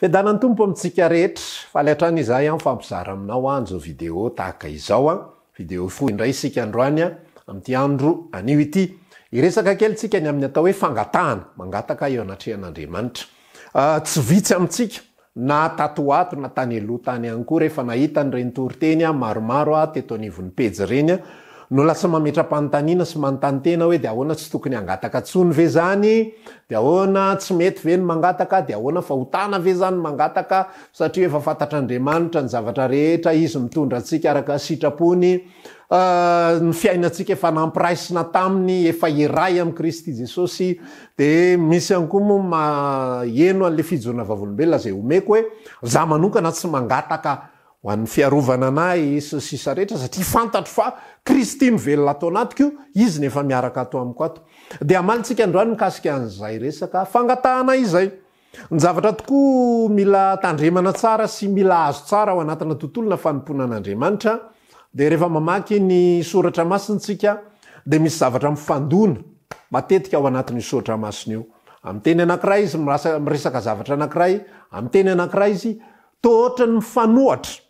fidana ny tompo amitsika rehetra fa le atrany izahy a fampizara aminao anzao video tahaka izao a video fo indray isika androany a am'ty andro anio ity iresaka kelytsika ny amin'ny atao hoe fangatahana angatak eoaahan'adramanitra ah, tsy vitsy amitsika na tato ato na tany elo tany any ko ry efa nahitany renitory teny a maromaro a teto anivon'nipejy ireny a no lasy mametra-panitanina sy manontanytena oe de aoana tsy tokony angataka tsony ve zany de aoana tsy mety ve no mangataka de aoana ahotnave zany mangak satriafafatatr'adriamanitra nyzavatra rehetra izy mitondra sika arak itrapony ah, ny fiainaatsika efa nampiraisina taminy efa iray am' kristy jesosy de misy any koa moa maeno an'le fijorona vavolombeloazay omeko hoe zah manokana tsy mangataka oan'ny fiarovana anay ssisaeetra afantatro a alsikarany kasik anay resaka fangatahna izay ny zavatra tokoa mila tandremana tsara sy mila azo tsara ao anatinatotolonafanonanadamanitytryny mifanohatra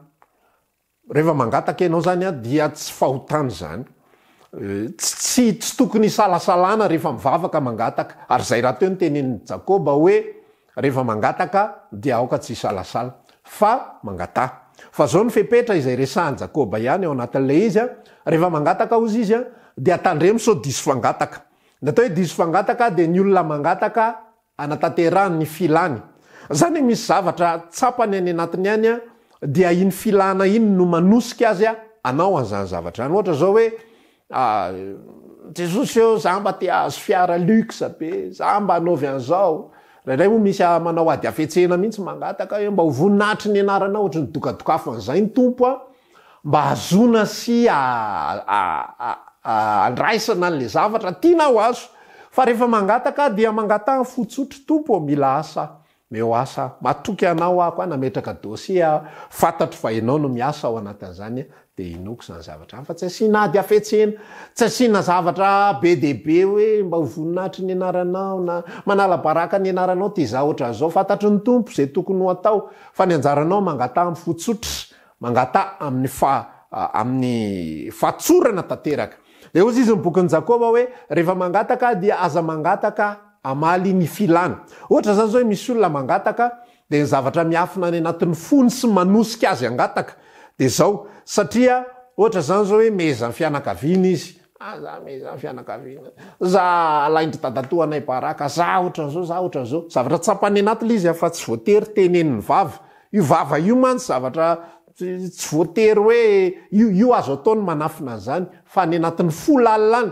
refamangataka anao zanyadi sy hony nysy tokonylaana refamavagayho ya eagatk zy izyade anremo so disofangatak ata oe disofangataka de ny olona mangataka anatatera ny filany zany e misy zavatra tsapany any anatiny any a d iny filana iny no manosika azy a anao anzanzavatra ny ohata zao oe ah, jesosy eo za mba ti azo fiara luxe be za mba anaovy anzao raoa misy manao ady afetsehna mihitsy mangataka mba hovoninatry nyanarana hatr nydokadokaf anzany tompoa mba azona sy andraisana nle zavatra tianao azo fa rehefa mangataka dia mangataha fotsotry tompo mila asa oaoyaaoaonaetrakasefatat ahnao miasa oanatzanydeo nzaar fa tsy asnady aetenatsy asnazvtabe debe oe mba oninahtr nyanranaonaanalaaraka nyanraao tztaofatatr ny tompo zay tokony ataofany ajaranao mangata afotsota mangata amyamy ahtsoranaede zizy nybokyny jaba oerefaangatakadi aza angataka aazanyzaooe misy olona mangataka de nyzavatra miafina ny anatin'ny fony sy manosika azy angataka de zaosaaaazanyzao oezfiaavtraapany anatny izy ah, fa tsy voatery tenenny vava io vava io mantsy zav tsy voatery oe io azo ataony manafina any zany fa ny anatin'ny folalilany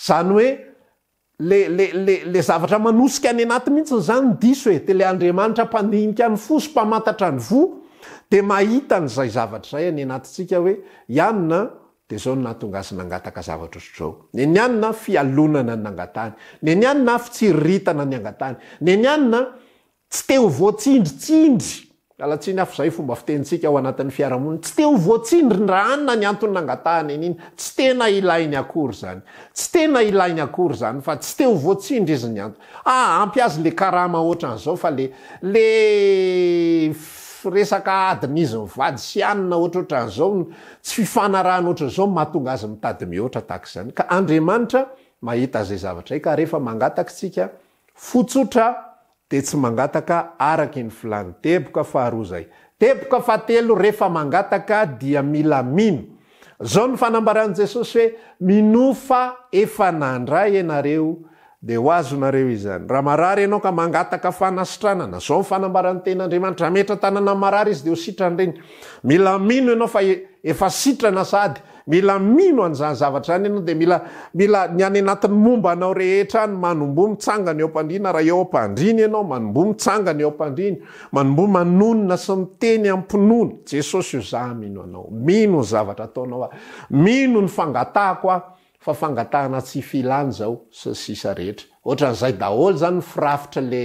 zany hoe le le le le zavatra manosika any anaty mihitsy ny zany ny diso e te la andriamanitra mpaninika any fo sy mpamatatra any vo de mahita n'izay zavatra izay any anatitsika hoe ihanyna de zao no nahtonga azonangataka zavatra ozorao ny ny anina fialonana ny angatany ny any anyna fitsiriritana ny angatany ny ny anyna tsy teo voatsindritsindry alatsiny af za fomba fitentsika ao anatin'ny fiarahamoniny tsy te ho voatsindryndra anna ny anton nangatahany any iny tsy tena ilainy akory zany tsy tena ilainy akory zany fa tsy te ho voatsindry izy ny anto ahampy azy le karamahoatra an'zao fa le le resaka adin' izy mivady sy anina oatrotra anzao tsy fifanaranoatra zao matonga azy mitady mioatra ta zany ka andrimanitra mahita zay zavatra ka rehefa mangataksikaootra de tsy mangataka araky ny filany tepoka faharoa zay teboka fa telo rehefa mangataka dia mila mino zao ny fanambaran'i jesosy hoe minofa efa nandray anareo de ho azo nareo izany raha marary ianao ka mangataka fanasitranana zaho ny fanambaran' tenaandriamanitra h metra tanana marary izy de ho sitrany reny mila mino enao fae efa sitrana sady mila mino anzazavatra zany anao de il mila ny any anatin'ny momba anao rehetra any manombo mitsangany eo ampandrina raha eo ampandriny anao manombo mitsangany eo ampandriny manombo manonona sy miteny ammpinoana jesosy io za mino anao mino ny zavatra ataonao a mino ny fangatako a fa fangatahna tsy filany zao s sisa rehetra ohatra n'izay daholy zany firafitry le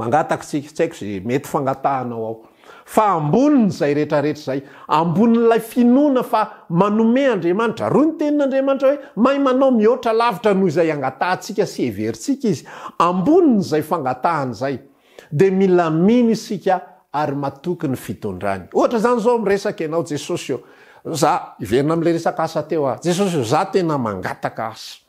mangataka sika tsy haiko ze mety fangatahnao ao fa ambonin' zay rehetrarehetra zay ambonin'lay finona fa manome andriamanitra roy ny tenin'andriamanitra hoe may manao mioatra lavitra noho izay angatatsika sy everysika izy ambonin'zay fangatahan'zay de milaminy isika ary matokiny fitondrany ohatra zany zao am resak anao jesosy o za iverina amla resak asa teo a jesosyo za tena mangatakasa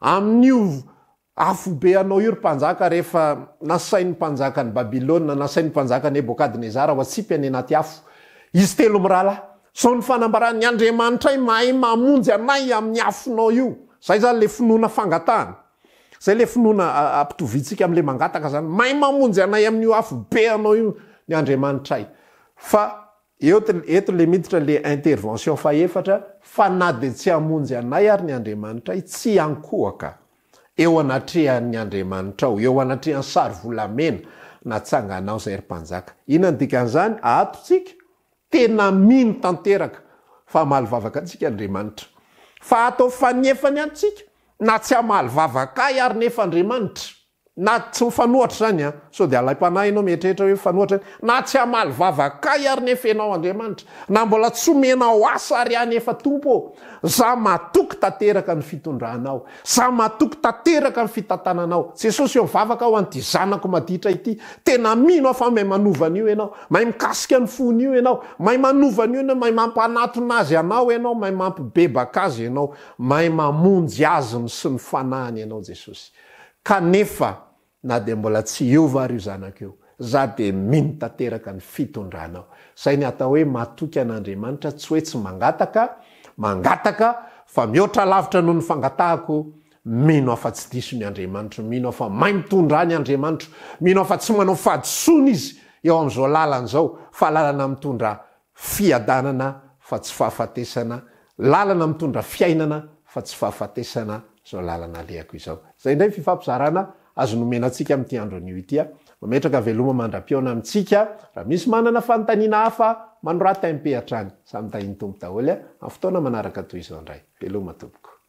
amin'io afobeanao io ry panjaka reefa nasainy mpanjakany babilôna nasainy mpanjakanyebôkadnezara o asipy any anatyafoizy telo mrahala zao ny fanambaranny andrimanitra ay mahayy mamonjy anay amin'ny afinao io zay zany le finona fangatana zay le finonampitovisika amle mangataka zany mahay mamonjy anay ami'io afobe anaoio ny andrimanitraay fa oento le miditra le intervention faefatra fa na de tsy amonjy anay ary ny andriamanitra y tsy ankoaka eo anatrehan'ny andriamanitraao eo anatreha n'ny sary volamena na tsanganao zay ry mpanjaka ina ny dikan'izany atotsika tena miny tanteraka fa malvavaka atsika andriamanitra fa atao fanefany atsika na tsy hamahlivava ka ary nefa andriamanitra natsy mifanoatra zanyodlayana nao tretaeotrna tsy amaly vavaka ary nefaenao andriamanitra na mbola tsomena o asary anyefatompo za matoky taterak ny fitondranao za matoky tateraka nfitatananao jesosy eiavakaany zanakoaditraytninoaman enaah ikaiknyfonyi enaomahay anvan'enamahmampianatnazy anao enaomahaymampbebakazy anaomahy mamonjy azny sy mifanahany anao jesosy kanefa nade mbola tsy oar ozanakeozade minottek ny fitondanaoay nat oea'admanitra yy gfa mioatra lavitra noho ny fangatahako mino afa tsy diso ny andriamanitro minoafa mai mitondrany andriamanitro mino afa tsy manao faadisony izy eo am'zao lalan'zao fa lalnaitondrafa sy aaeonaiyaydray fifampizarana azo nomenantsika ami'ty andro an'io itya ah. mametraka veloma mandra-piona amintsika raha misy manana fanontanina hafa manorat ampihatrany samy da iny tompo daholy a ah. amy fotoana manaraka toy izao indray veloma tompoko